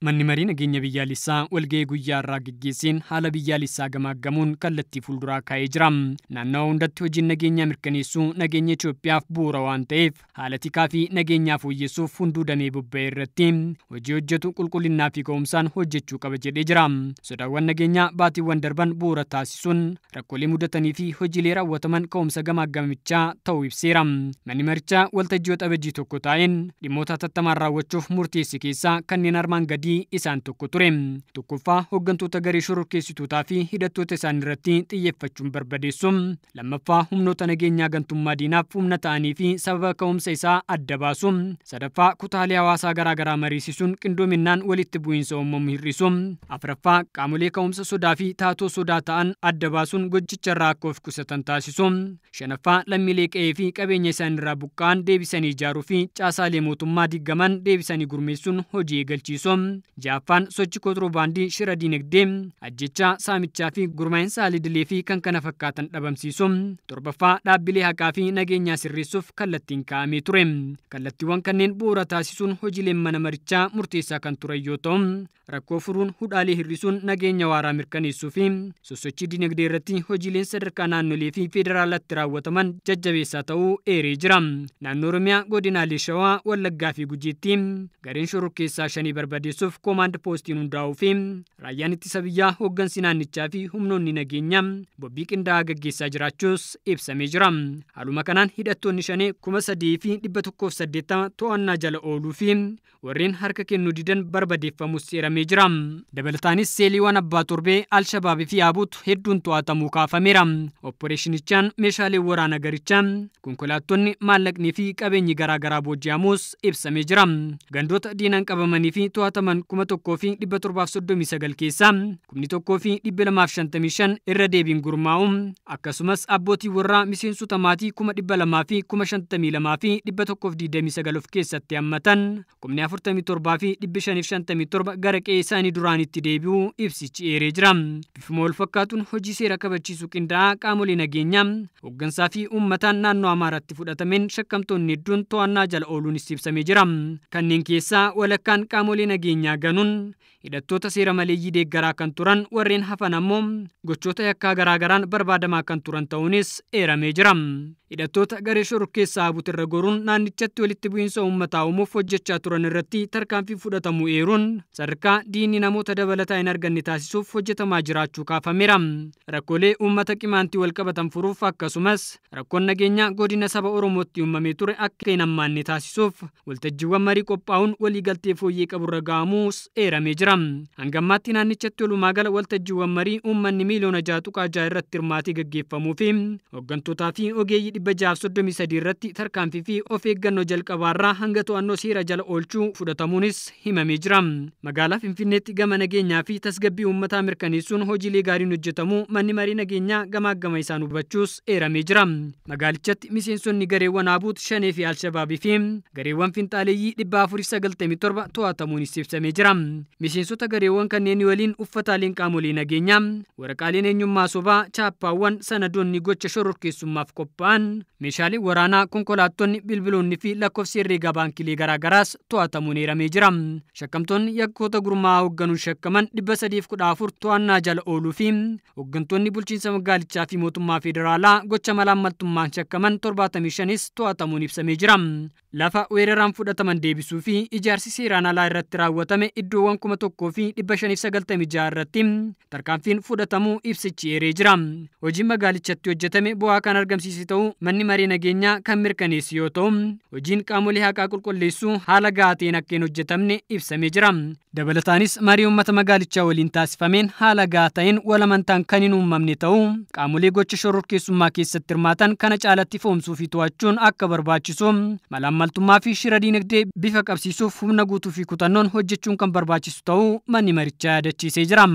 Manni marii nageenya biyyaalessaa walga'ii guyyaa irraa geggeesseen haala biyyaalessaa gamaaggamuun kallattii fuulduraa kaa'ee jira. Naannawa hundatti hojiin nageenyaa mirkaneessuu nageenya Itoophiyaaf bu'uura waan ta'eef haala tikaa fi nageenyaa fooyyessuuf hunduu damee bobba'ee irratti hojii hojjetu qulqullinnaa fi ka'umsaan hojjechuu qaba jedhee jira. Sodaawwan nageenyaa baatiiwwan darban bu'uura taasisuun rakkoolee mudatanii fi hojiilee raawwataman ka'umsa gamaaggamichaa ta'uu ibseera. Manni marichaa waltajjii waxabajii tokko taa'een dhimmoota raawwachuuf murteesse keessaa kanneen armaan isaan tokko ture. Tokkoffaa hooggantoota garee shororkeessitootaa fi hidhattoota isaanii irratti xiyyeeffachuun barbadeessu. Lammaffaa humnoota nageenyaa gantummaa diinaaf humna ta'anii fi sababa ka'umsa isaa adda baasu. Sadaffaa kutaalee hawaasaa garaagaraa mariisisuun qindoominaan walitti bu'iinsa uumamu hir'isu. afraffaa qaamolee ka'umsa sodaa fi taatoo sodaa ta'an adda baasuun irraa akka of qusatan taasisu. Shanaffaa lammiilee qe'ee fi qabeenya isaanirraa buqqa'an deebisanii ijaaruu fi caasaalee mootummaa diggaman deebisanii gurmeessuun hojii eegalchiisu. Jaappaan sochi kotiroobaandii shira dinagdee ajjechaa saamichaa fi gurmaa'insa haalidilee fi kan kana fakkaatan dhabamsiisu. torbaffaa dhaabbilee haqaa fi nageenyaa sirreessuuf kallattiin kaa'amee ture. Kallattiiwwan kanneen bu'uura taasisuun hojiileen mana marichaa murteessaa kan turan yoo ta'u, rakkoo furuun hudhaalee hir'isuun nageenya waaraa mirkaneessuufi fi sosochii dinagdee irratti hojiileen sadarkaa naannolee fi federaalatti raawwataman jajjabeessaa ta'uu eeree jira. Naannoo Oromiyaa godinaalee Shawaa, Wallaggaa fi Gujiitti gareen shororkeessaa gochuuf koomaand poostiin hundaa'uufi raayyaan ittisa biyyaa hooggansi naannichaa fi humnoonni nageenyaa bobbii qindaa'aa gaggeessaa jiraachuus ibsamee jira. Haaluma kanaan hidhattoonni shanee kuma sadii fi dhibba tokkoof saddeettama to'annaa jala ooluu fi warreen harka kennuu didan barbadeeffamus seeramee jira. Dabalataanis seeliiwwan abbaa torbee alshabaabii fi yaabuutu hedduun to'atamuu kaafameera. Oppareeshinichaan meeshaalee waraana garichaa konkolaattonni maallaqnii fi qabeenyi garaa garaa booji'amuus ibsamee jira. Gandoota diinaan qabamanii fi to'ataman keessaa kuma tokkoo fi dhibba torbaaf soddomii sagal keessa kumni tokkoo fi dhibba lamaaf shantamii shan irra deebiin gurmaa'u akkasumas abbootii warraa miseensota maatii kuma dhibba lamaa fi kuma shantamii lamaa fi dhibba tokkoof diidamii sagal of keessatti hammatan kumni afurtamii torbaa fi dhibbi shaniif shantamii torba gara qe'ee isaanii duraanitti deebi'u ibsichi eeree jira. Bifuma walfakkaatuun hojii seera kabachiisuu qindaa'aa qaamolee nageenya hoggansaa fi uummataan naannoo Amaaraatti fudhatameen shakkamtoonni hedduun to'annaa jala ooluunis ibsamee jira. Kanneen keessaa walakkaan qaamolee nageenyaa qabeenyaa ganuun hidhattoota seera maleeyyii deeggaraa kan turan warreen hafan ammoo gochoota yakkaa garaagaraan barbaadamaa kan turan ta'uunis eeramee jira. hidhattoota garee shoror keessaa butirra goruun naannichatti walitti bu'iinsa uummataa uumuuf hojjechaa turan irratti tarkaanfii fudhatamu eeruun sadarkaa diini namoota dabalataa hin arganne taasisuuf hojjetamaa jiraachuu kaafameera rakkoolee uummata qimaantii walqabatan furuuf akkasumas rakkoon nageenya godina saba oromootti uumamee ture akka hin hammaanne taasisuuf waltajjiiwwan marii qophaa'uun waliigaltee fooyyee qaburra ga'amuus eeramee jira hanga ammaatti naannichatti walumaa gala waltajjiiwwan marii uummanni miiliyoona irratti hirmaatii 1633 irratti tarkaanfii fi of eeggannoo jalqabaarraa hanga to'annoo seera jala oolchuu fudhatamuunis himamee jira. Magaalaa Finfinneetti gama nageenyaa fi tasgabbii uummataa mirkaneessuun hojiilee gaariin hojjetamu manni marii nageenyaa gamaa gama isaan hubachuus eeramee jira. Magaalichatti miseensonni gareewwan Abuut shanee fi Alshabaabii fi gareewwan Finxaaleeyyii 497 to'atamuunis ibsamee jira. Miseensota gareewwan kanneen waliin uffataaleen qaamolee nageenyaa waraqaaleen eenyummaa sobaa chaappaawwan sanadoonni gocha shororkeessummaaf meeshaalee waraanaa konkolaattonni bilbiloonni fi lakkoofsi herreegaa baankilee garaagaraas to'atamuun eeramee jira. Shakkamtoonni yakkoota gurmaa hogganuun shakkaman dhibba kudha afur to'annaa jala ooluu fi hoggantoonni bulchiinsa magaalichaa fi mootummaa federaalaa gocha malaan maltummaan shakkaman torbaatamii shanis to'atamuun ibsamee jira. Lafa weeraraan fudhataman deebisuu fi ijaarsi seeraan alaa irratti raawwatame iddoowwan kuma tokkoo fi dhibba irratti tarkaanfiin fudhatamuu ibsichi eeree jira. Hojiin magaalichatti hojjetame bu'aa kan argamsiise ta'uu manni marii nageenyaa kan mirkaneessu yoo ta'u hojiin qaamolee haqaa qulqulleessu haala gaateen akka hin hojjetamne ibsamee jira dabalataanis marii uummata magaalichaa waliin taasifameen haala gaa'ata'een walamantaan kan hin uumamne ta'uu qaamolee gocha keessummaa keessatti hirmaatan kana caalatti foomsuu fi to'achuun akka barbaachisu malaammaltummaa fi shira diinagdee bifa qabsiisuuf humna guutuu fi kutannoon hojjechuun kan barbaachisu ta'uu manni marichaa yaadachiisee jira.